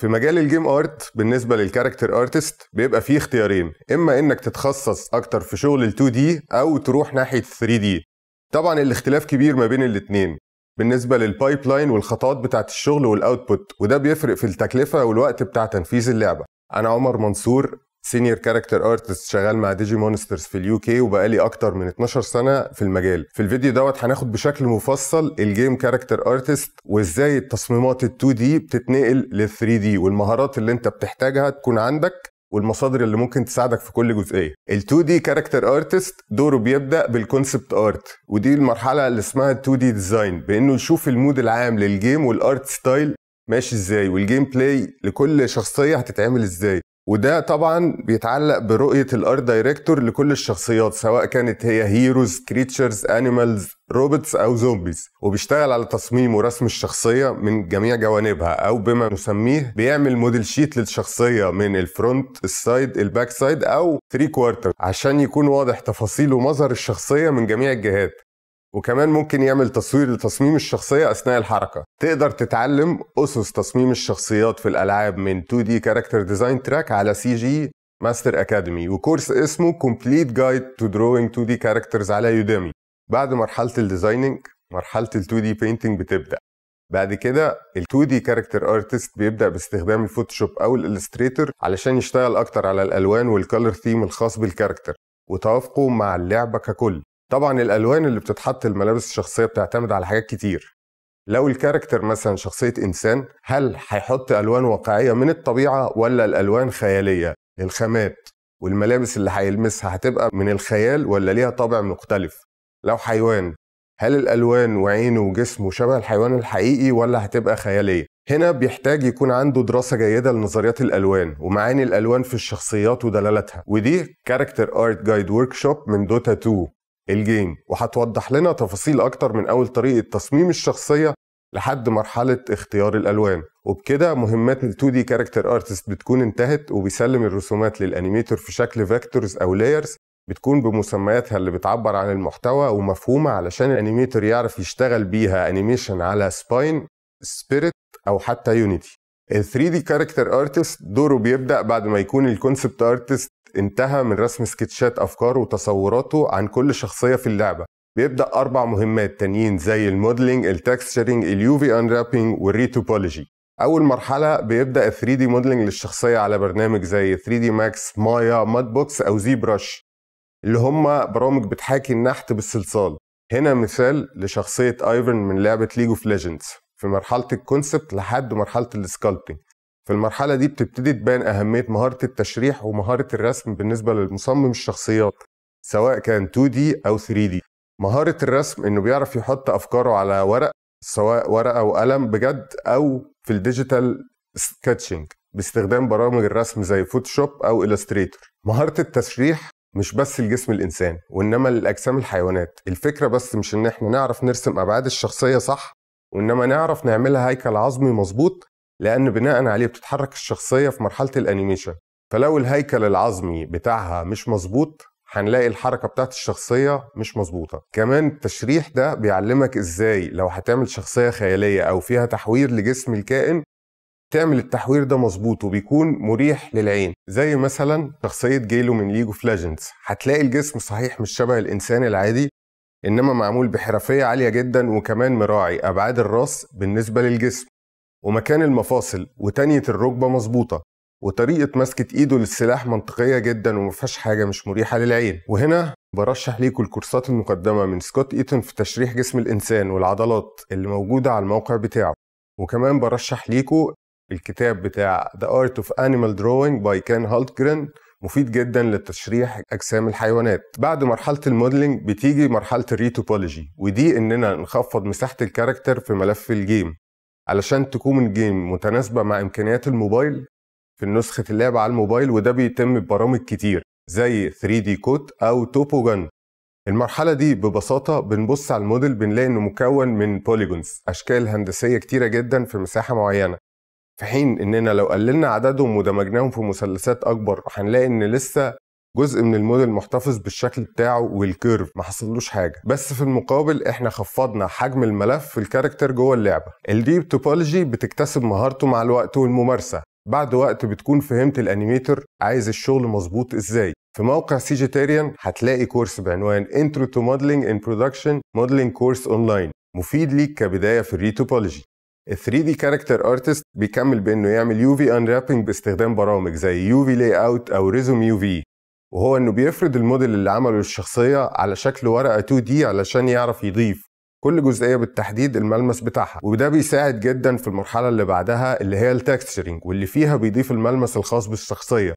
في مجال الجيم ارت بالنسبه للكاركتر ارتست بيبقى فيه اختيارين اما انك تتخصص اكتر في شغل ال 2 دي او تروح ناحيه ال 3 دي طبعا الاختلاف كبير ما بين الاتنين بالنسبه للبايب لاين والخطوات بتاعه الشغل والاوتبوت وده بيفرق في التكلفه والوقت بتاع تنفيذ اللعبه انا عمر منصور سينيور كاركتر ارتست شغال مع ديجي مونسترز في اليو كي وبقالي اكتر من 12 سنه في المجال في الفيديو دوت هناخد بشكل مفصل الجيم كاركتر ارتست وازاي التصميمات ال2 دي بتتنقل لل3 دي والمهارات اللي انت بتحتاجها تكون عندك والمصادر اللي ممكن تساعدك في كل جزئيه ال2 دي كاركتر ارتست دوره بيبدا بالكونسبت ارت ودي المرحله اللي اسمها 2 دي ديزاين بانه يشوف المود العام للجيم والارت ستايل ماشي ازاي والجيم بلاي لكل شخصيه هتتعمل ازاي وده طبعا بيتعلق برؤية الارت دايركتور لكل الشخصيات سواء كانت هي هيروز كريتشرز انيمالز روبوتس او زومبيز وبيشتغل على تصميم ورسم الشخصية من جميع جوانبها او بما نسميه بيعمل موديل شيت للشخصية من الفرونت السايد الباك سايد او تري كوارتر عشان يكون واضح تفاصيل ومظهر الشخصية من جميع الجهات وكمان ممكن يعمل تصوير لتصميم الشخصية أثناء الحركة تقدر تتعلم أسس تصميم الشخصيات في الألعاب من 2D Character Design Track على سي جي ماستر أكاديمي وكورس اسمه Complete Guide to Drawing 2D Characters على يوديمي بعد مرحلة الديزايننج مرحلة ال 2D Painting بتبدأ بعد كده ال 2D Character Artist بيبدأ باستخدام الفوتوشوب أو الإلستريتور علشان يشتغل أكتر على الألوان والكالر ثيم الخاص بالكاركتر وتوافقه مع اللعبة ككل طبعا الالوان اللي بتتحط الملابس الشخصيه بتعتمد على حاجات كتير لو الكاركتر مثلا شخصيه انسان هل هيحط الوان واقعيه من الطبيعه ولا الالوان خياليه الخامات والملابس اللي هيلمسها هتبقى من الخيال ولا ليها طابع مختلف لو حيوان هل الالوان وعينه وجسمه شبه الحيوان الحقيقي ولا هتبقى خياليه هنا بيحتاج يكون عنده دراسه جيده لنظريات الالوان ومعاني الالوان في الشخصيات ودلالتها ودي كاركتر ارت جايد ورك من دوتا 2 الجيم وهتوضح لنا تفاصيل أكتر من أول طريقة تصميم الشخصية لحد مرحلة اختيار الألوان وبكده مهمات ال 2 دي كاركتر ارتست بتكون انتهت وبيسلم الرسومات للأنيميتور في شكل فيكتورز أو لايرز بتكون بمسمياتها اللي بتعبر عن المحتوى ومفهومة علشان الانيميتور يعرف يشتغل بيها انيميشن على سباين سبيريت أو حتى يونيتي ال 3 دي كاركتر ارتست دوره بيبدأ بعد ما يكون الكونسبت ارتست انتهى من رسم سكتشات أفكاره وتصوراته عن كل شخصية في اللعبة بيبدأ أربع مهمات تانيين زي الموديلنج، التكستشرنج، اليوفي انرابينج والريتوبولوجي أول مرحلة بيبدأ دي موديلنج للشخصية على برنامج زي 3 دي ماكس مايا، ماد بوكس أو زي برش اللي هما برامج بتحاكي النحت بالصلصال هنا مثال لشخصية ايفن من لعبة ليج اوف ليجندز في مرحلة الكونسبت لحد مرحلة السكالبتنج في المرحلة دي بتبتدي تبان أهمية مهارة التشريح ومهارة الرسم بالنسبة للمصمم الشخصيات سواء كان 2D أو 3D مهارة الرسم إنه بيعرف يحط أفكاره على ورق سواء ورقة وقلم بجد أو في الديجيتال سكتشنج باستخدام برامج الرسم زي فوتوشوب أو إلستريتور مهارة التشريح مش بس الجسم الإنسان وإنما لأجسام الحيوانات الفكرة بس مش إن إحنا نعرف نرسم أبعاد الشخصية صح وإنما نعرف نعملها هيكل عظمي مظبوط لأن بناء عليه بتتحرك الشخصية في مرحلة الأنيميشن فلو الهيكل العظمي بتاعها مش مظبوط هنلاقي الحركة بتاعت الشخصية مش مظبوطة كمان التشريح ده بيعلمك ازاي لو هتعمل شخصية خيالية او فيها تحوير لجسم الكائن تعمل التحوير ده مظبوط وبيكون مريح للعين زي مثلا شخصية جيلو من ليجو اوف ليجندز هتلاقي الجسم صحيح مش شبه الإنسان العادي إنما معمول بحرفية عالية جدا وكمان مراعي أبعاد الراس بالنسبة للجسم ومكان المفاصل وتانية الركبة مظبوطة وطريقة مسكة ايده للسلاح منطقية جدا ومفيهاش حاجة مش مريحة للعين وهنا برشح ليكم الكورسات المقدمة من سكوت ايتون في تشريح جسم الإنسان والعضلات اللي موجودة على الموقع بتاعه وكمان برشح ليكم الكتاب بتاع The Art of Animal Drawing by Ken Haltgren مفيد جدا لتشريح أجسام الحيوانات بعد مرحلة الموديلنج بتيجي مرحلة الريتوبولوجي ودي إننا نخفض مساحة الكاركتر في ملف الجيم علشان تكون الجيم متناسبه مع امكانيات الموبايل في نسخه اللعبه على الموبايل وده بيتم ببرامج كتير زي 3 دي كوت او توبو جن المرحله دي ببساطه بنبص على الموديل بنلاقي انه مكون من بوليجونز اشكال هندسيه كتيره جدا في مساحه معينه في حين اننا لو قللنا عددهم ودمجناهم في مثلثات اكبر هنلاقي ان لسه جزء من الموديل محتفظ بالشكل بتاعه والكيرف ما حصلوش حاجه بس في المقابل احنا خفضنا حجم الملف في الكاركتر جوه اللعبه الديب توبولوجي بتكتسب مهارته مع الوقت والممارسه بعد وقت بتكون فهمت الانيميتر عايز الشغل مظبوط ازاي في موقع سيجيتيريان هتلاقي كورس بعنوان انترو تو موديلنج ان برودكشن موديلنج كورس اونلاين مفيد ليك كبدايه في الريتوبولوجي ال 3 دي كاركتر ارتست بيكمل بانه يعمل UV Unwrapping باستخدام برامج زي UV Layout اوت او ريزوم UV وهو انه بيفرض الموديل اللي عمله الشخصيه على شكل ورقه 2 دي علشان يعرف يضيف كل جزئيه بالتحديد الملمس بتاعها وده بيساعد جدا في المرحله اللي بعدها اللي هي التكستشرنج واللي فيها بيضيف الملمس الخاص بالشخصيه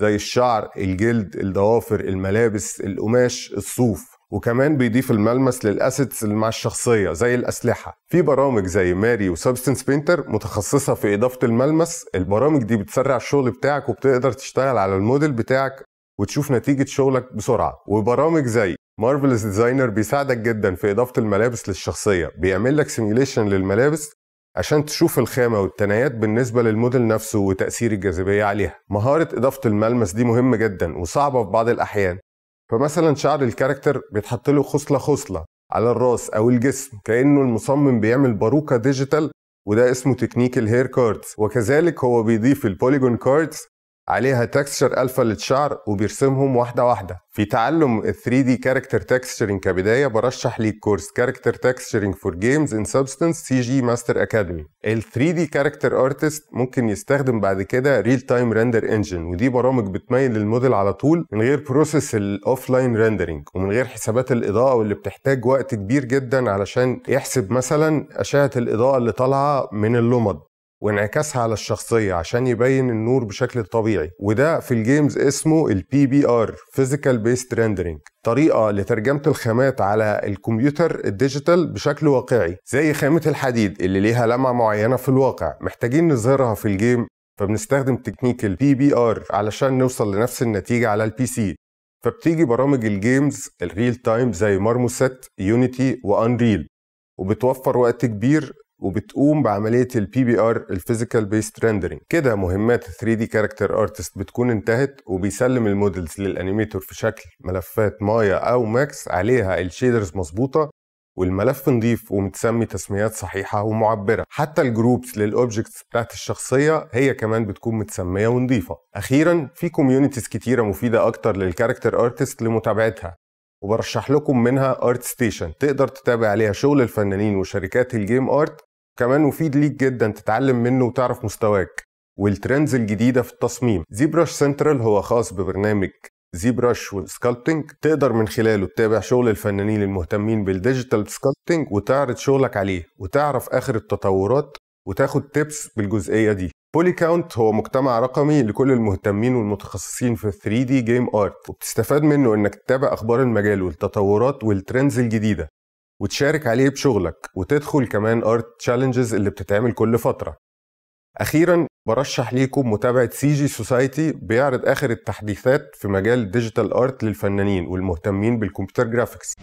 زي الشعر الجلد الضوافر الملابس القماش الصوف وكمان بيضيف الملمس للاسيتس اللي مع الشخصيه زي الاسلحه في برامج زي ماري وسبستنس بينتر متخصصه في اضافه الملمس البرامج دي بتسرع الشغل بتاعك وبتقدر تشتغل على الموديل بتاعك وتشوف نتيجة شغلك بسرعة وبرامج زي مارفلز ديزاينر بيساعدك جدا في إضافة الملابس للشخصية بيعمل لك سيميليشن للملابس عشان تشوف الخامة والتنايات بالنسبة للموديل نفسه وتأثير الجاذبية عليها مهارة إضافة الملمس دي مهمة جدا وصعبة في بعض الأحيان فمثلا شعر الكاركتر بيتحط له خصلة خصلة على الراس أو الجسم كأنه المصمم بيعمل باروكة ديجيتال وده اسمه تكنيك الهير كاردز وكذلك هو بيضيف البوليجون كاردز عليها تكستشر الفا للشعر وبيرسمهم واحده واحده في تعلم ال 3 دي كاركتر تكستشرنج كبدايه برشح ليك كورس كاركتر تكستشرنج فور جيمز ان سبستنس سي جي ماستر اكاديمي ال 3 دي كاركتر ارتست ممكن يستخدم بعد كده ريل تايم ريندر انجن ودي برامج بتميل الموديل على طول من غير بروسيس الاوف لاين ريندرنج ومن غير حسابات الاضاءه واللي بتحتاج وقت كبير جدا علشان يحسب مثلا اشعه الاضاءه اللي طالعه من اللمض وانعكاسها على الشخصيه عشان يبين النور بشكل طبيعي وده في الجيمز اسمه الـ بي ار فيزيكال بيست ريندرينج طريقه لترجمه الخامات على الكمبيوتر الديجيتال بشكل واقعي زي خامه الحديد اللي ليها لمعه معينه في الواقع محتاجين نظهرها في الجيم فبنستخدم تكنيك الـ بي ار علشان نوصل لنفس النتيجه على البي سي فبتيجي برامج الجيمز الريل تايم زي مارموست يونيتي وانريل وبتوفر وقت كبير وبتقوم بعمليه البي بي ار الفيزيكال بيست ريندرينج كده مهمات 3 دي كاركتر ارتست بتكون انتهت وبيسلم المودلز للانيميتور في شكل ملفات مايا او ماكس عليها الشيدرز مظبوطه والملف نضيف ومتسمي تسميات صحيحة ومعبرة حتى الجروبس للأوبجكتس بتاعت الشخصية هي كمان بتكون متسمية ونضيفة أخيرا في كوميونيتيز كتيرة مفيدة أكتر للكاركتر ارتست لمتابعتها وبرشح لكم منها ارت ستيشن تقدر تتابع عليها شغل الفنانين وشركات الجيم ارت كمان مفيد ليك جدا تتعلم منه وتعرف مستواك والترندز الجديدة في التصميم زيبراش سنترال هو خاص ببرنامج زيبراش وسكالبتنج تقدر من خلاله تتابع شغل الفنانين المهتمين بالديجيتال سكالبتنج وتعرض شغلك عليه وتعرف آخر التطورات وتاخد تيبس بالجزئية دي بولي كاونت هو مجتمع رقمي لكل المهتمين والمتخصصين في 3 دي جيم ارت وبتستفاد منه انك تتابع اخبار المجال والتطورات والترندز الجديده وتشارك عليه بشغلك وتدخل كمان ارت تشالنجز اللي بتتعمل كل فتره اخيرا برشح ليكم متابعه سي جي سوسايتي بيعرض اخر التحديثات في مجال ديجيتال ارت للفنانين والمهتمين بالكمبيوتر جرافيكس